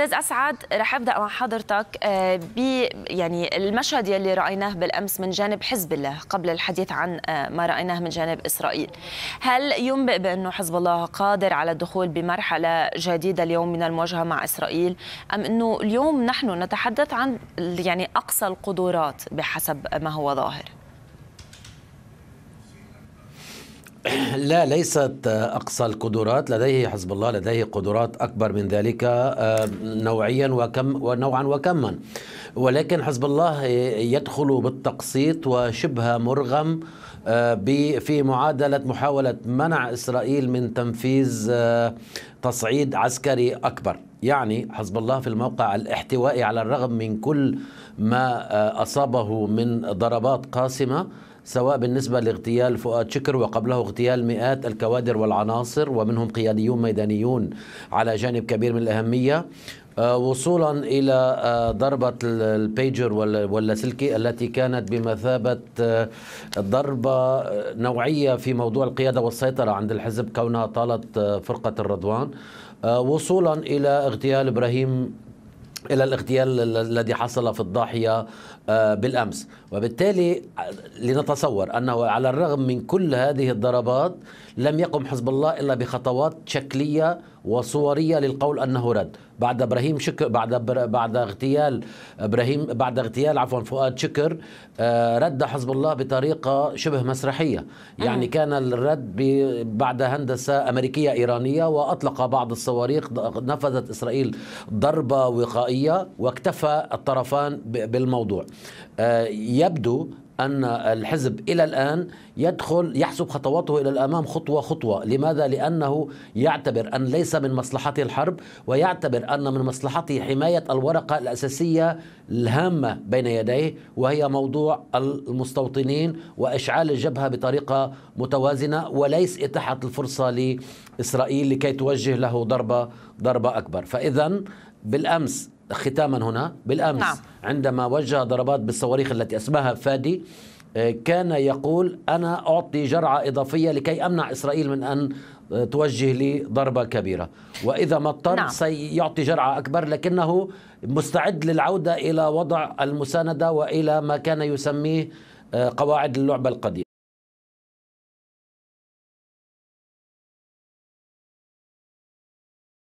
استاذ اسعد رح ابدا مع حضرتك آه، ب يعني المشهد يلي رايناه بالامس من جانب حزب الله قبل الحديث عن آه، ما رايناه من جانب اسرائيل هل ينبئ بانه حزب الله قادر على الدخول بمرحله جديده اليوم من المواجهه مع اسرائيل ام انه اليوم نحن نتحدث عن يعني اقصى القدرات بحسب ما هو ظاهر لا ليست أقصى القدرات لديه حزب الله لديه قدرات أكبر من ذلك آه، نوعيا وكم ونوعا وكما ولكن حزب الله يدخل بالتقسيط وشبه مرغم آه، في معادلة محاولة منع إسرائيل من تنفيذ آه، تصعيد عسكري أكبر يعني حزب الله في الموقع الاحتوائي على الرغم من كل ما أصابه من ضربات قاسمة سواء بالنسبة لاغتيال فؤاد شكر وقبله اغتيال مئات الكوادر والعناصر ومنهم قياديون ميدانيون على جانب كبير من الأهمية آه، وصولا الى آه، ضربه البيجر واللاسلكي التي كانت بمثابه آه، ضربه نوعيه في موضوع القياده والسيطره عند الحزب كونها طالت فرقه الرضوان وصولا الى اغتيال ابراهيم الى الاغتيال الذي حصل في الضاحيه آه، بالامس وبالتالي آه، لنتصور انه على الرغم من كل هذه الضربات لم يقم حزب الله الا بخطوات شكليه وصوريه للقول انه رد بعد ابراهيم شكر بعد بعد اغتيال ابراهيم بعد اغتيال عفوا فؤاد شكر آه، رد حزب الله بطريقه شبه مسرحيه يعني كان الرد بعد هندسه امريكيه ايرانيه واطلق بعض الصواريخ نفذت اسرائيل ضربه وقائيه واكتفى الطرفان بالموضوع آه، يبدو أن الحزب إلى الآن يدخل يحسب خطواته إلى الأمام خطوة خطوة لماذا؟ لأنه يعتبر أن ليس من مصلحته الحرب ويعتبر أن من مصلحته حماية الورقة الأساسية الهامة بين يديه وهي موضوع المستوطنين وإشعال الجبهة بطريقة متوازنة وليس إتاحة الفرصة لإسرائيل لكي توجه له ضربة ضربة أكبر فإذا بالأمس ختاما هنا بالامس نعم. عندما وجه ضربات بالصواريخ التي اسماها فادي آه، كان يقول انا اعطي جرعه اضافيه لكي امنع اسرائيل من ان آه، توجه لي ضربه كبيره واذا ما اضطر نعم. سيعطي جرعه اكبر لكنه مستعد للعوده الى وضع المسانده والى ما كان يسميه آه، قواعد اللعبه القديمه